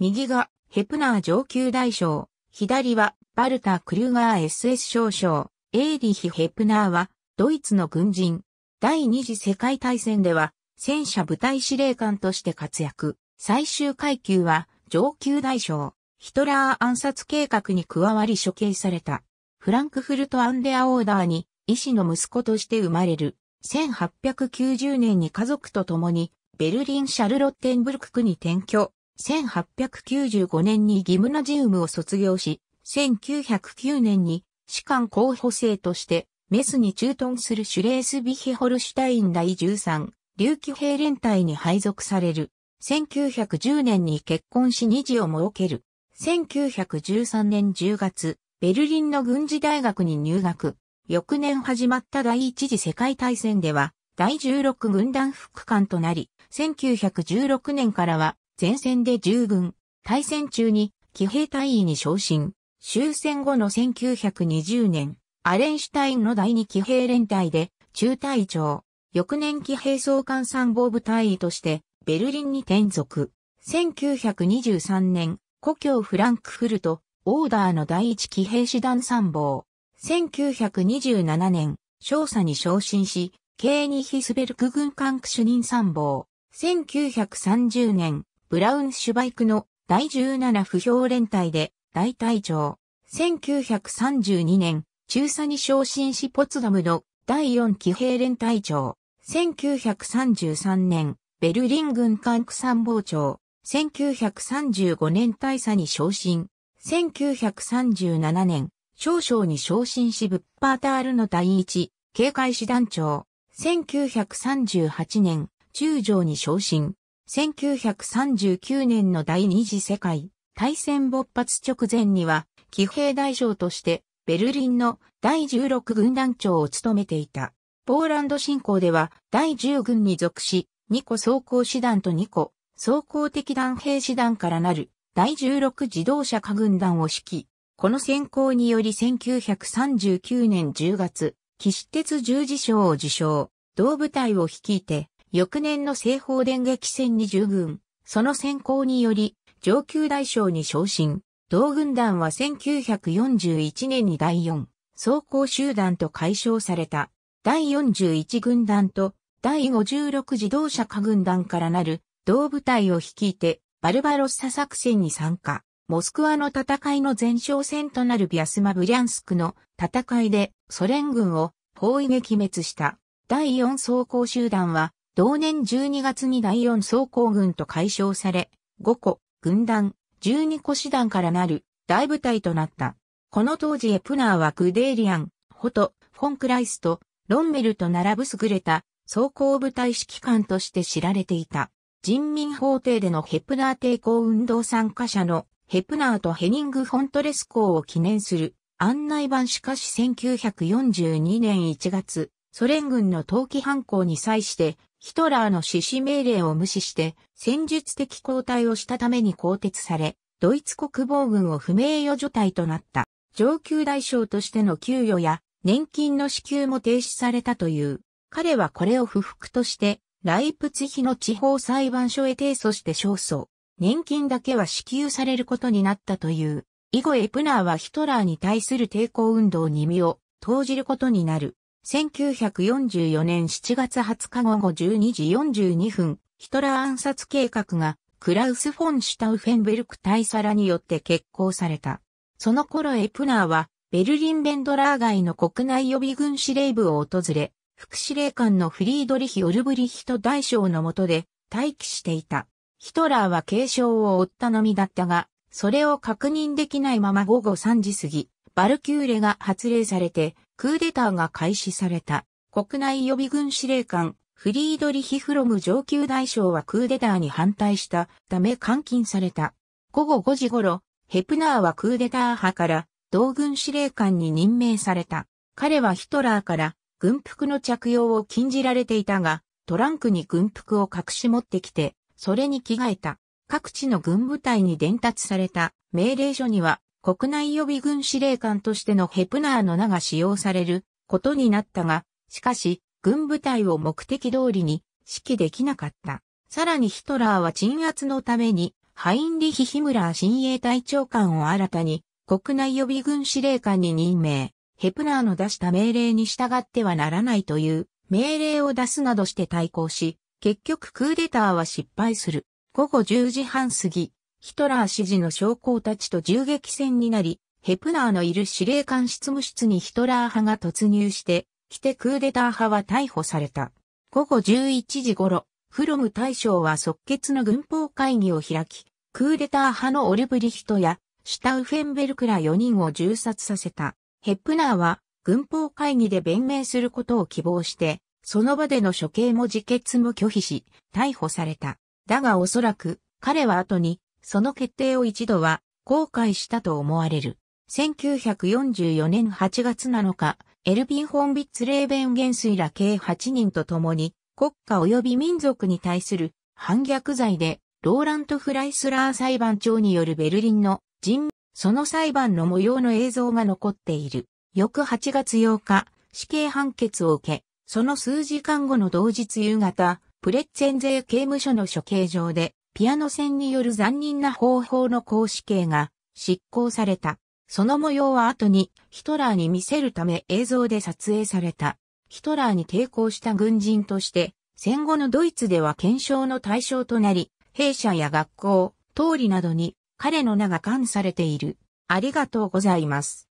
右がヘプナー上級大将、左はバルタ・クリューガー SS 少将、エーリヒ・ヘプナーはドイツの軍人。第二次世界大戦では戦車部隊司令官として活躍。最終階級は上級大将、ヒトラー暗殺計画に加わり処刑された。フランクフルト・アンデア・オーダーに医師の息子として生まれる。1890年に家族と共にベルリン・シャルロッテンブルク区に転居。1895年にギムナジウムを卒業し、1909年に士官候補生としてメスに駐屯するシュレースビヒホルシュタイン第13、竜球兵連隊に配属される。1910年に結婚し2次を設ける。1913年10月、ベルリンの軍事大学に入学。翌年始まった第一次世界大戦では、第16軍団副官となり、1916年からは前線で従軍、対戦中に騎兵隊員に昇進、終戦後の1920年、アレンシュタインの第二騎兵連隊で中隊長、翌年騎兵総監参謀部隊員としてベルリンに転属。1923年、故郷フランクフルト、オーダーの第一騎兵師団参謀。1927年、少佐に昇進し、ケーニヒスベルク軍管区主任参謀。1930年、ブラウンシュバイクの第17不評連隊で大隊長。1932年、中佐に昇進しポツダムの第4騎兵連隊長。1933年、ベルリン軍艦区参謀長。1935年大佐に昇進。1937年、少将に昇進しブッパータールの第一、警戒師団長。1938年、中将に昇進。1939年の第二次世界大戦勃発直前には、騎兵大将としてベルリンの第16軍団長を務めていた。ポーランド侵攻では第10軍に属し、2個装甲師団と2個装甲敵団兵師団からなる第16自動車化軍団を指揮。この選考により1939年10月、騎士鉄十字章を受賞。同部隊を率いて、翌年の西方電撃戦に従軍、その先行により、上級大将に昇進。同軍団は1941年に第4、装甲集団と解消された。第41軍団と第56自動車化軍団からなる同部隊を率いてバルバロッサ作戦に参加。モスクワの戦いの前哨戦となるビアスマ・ブリャンスクの戦いでソ連軍を包囲撃滅した。第4装甲集団は同年12月に第4装甲軍と解消され、5個、軍団、12個師団からなる大部隊となった。この当時エプナーはグデーリアン、ホト、フォンクライスト、ロンメルと並ぶ優れた装甲部隊指揮官として知られていた。人民法廷でのヘプナー抵抗運動参加者のヘプナーとヘニング・フォントレス公を記念する案内版しかし1942年1月、ソ連軍の冬季犯行に際してヒトラーの指示命令を無視して戦術的交代をしたために更迭され、ドイツ国防軍を不名誉除隊となった。上級大将としての給与や年金の支給も停止されたという。彼はこれを不服として、ライプツヒの地方裁判所へ提訴して勝訴。年金だけは支給されることになったという。以後エプナーはヒトラーに対する抵抗運動に身を投じることになる。1944年7月20日午後12時42分、ヒトラー暗殺計画がクラウス・フォン・シュタウフェンベルク大佐らによって決行された。その頃エプナーはベルリン・ベンドラー街の国内予備軍司令部を訪れ、副司令官のフリードリヒ・オルブリヒト大将の下で待機していた。ヒトラーは軽傷を負ったのみだったが、それを確認できないまま午後3時過ぎ、バルキューレが発令されて、クーデターが開始された。国内予備軍司令官、フリードリヒ・フロム上級大将はクーデターに反対したため監禁された。午後5時頃、ヘプナーはクーデター派から同軍司令官に任命された。彼はヒトラーから軍服の着用を禁じられていたが、トランクに軍服を隠し持ってきて、それに着替えた。各地の軍部隊に伝達された命令書には、国内予備軍司令官としてのヘプナーの名が使用されることになったが、しかし、軍部隊を目的通りに指揮できなかった。さらにヒトラーは鎮圧のために、ハインリヒ・ヒムラー親衛隊長官を新たに、国内予備軍司令官に任命、ヘプナーの出した命令に従ってはならないという命令を出すなどして対抗し、結局クーデターは失敗する。午後10時半過ぎ、ヒトラー支持の将校たちと銃撃戦になり、ヘプナーのいる司令官執務室にヒトラー派が突入して、来てクーデター派は逮捕された。午後11時頃、フロム大将は即決の軍法会議を開き、クーデター派のオルブリヒトやシュタウフェンベルクら4人を銃殺させた。ヘプナーは軍法会議で弁明することを希望して、その場での処刑も自決も拒否し、逮捕された。だがおそらく彼は後にその決定を一度は後悔したと思われる。1944年8月7日、エルビン・ホンビッツ・レーベン元帥ら計8人と共に、国家及び民族に対する反逆罪で、ローラント・フライスラー裁判長によるベルリンの人、その裁判の模様の映像が残っている。翌8月8日、死刑判決を受け、その数時間後の同日夕方、プレッツェン税刑務所の処刑場で、ピアノ戦による残忍な方法の公式刑が執行された。その模様は後にヒトラーに見せるため映像で撮影された。ヒトラーに抵抗した軍人として、戦後のドイツでは検証の対象となり、弊社や学校、通りなどに彼の名が冠されている。ありがとうございます。